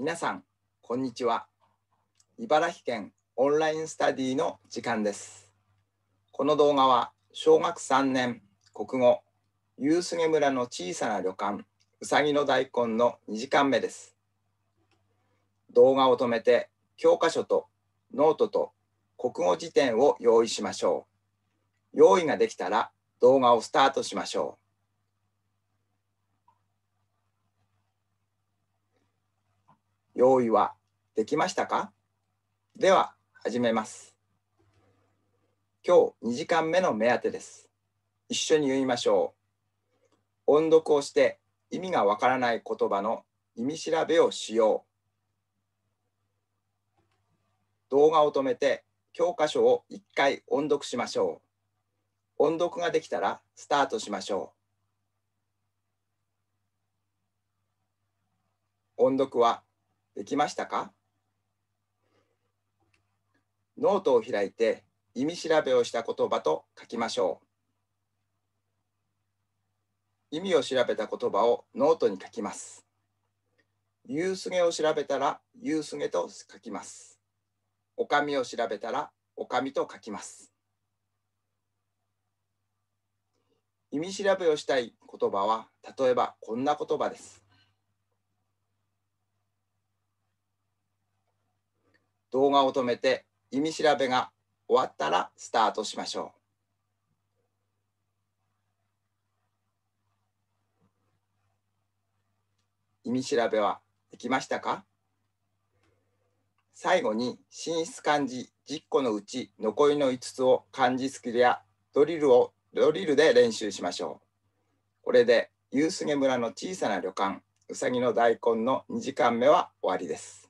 皆さんこんにちは茨城県オンラインスタディの時間ですこの動画は小学3年国語夕菅村の小さな旅館うさぎの大根の2時間目です動画を止めて教科書とノートと国語辞典を用意しましょう用意ができたら動画をスタートしましょう用意はできましたかでは始めます。今日2時間目の目当てです。一緒に読みましょう。音読をして意味がわからない言葉の意味調べをしよう。動画を止めて教科書を1回音読しましょう。音読ができたらスタートしましょう。音読はできましたかノートを開いて意味調べをした言葉と書きましょう。意味を調べた言葉をノートに書きます。夕すげを調べたら夕すげと書きます。おかみを調べたらおかみと書きます。意味調べをしたい言葉は例えばこんな言葉です。動画を止めて意味調べが終わったらスタートしましょう。意味調べはできましたか最後に進出漢字10個のうち残りの5つを漢字スキルやドリルをドリルで練習しましょう。これで夕菅村の小さな旅館うさぎの大根の2時間目は終わりです。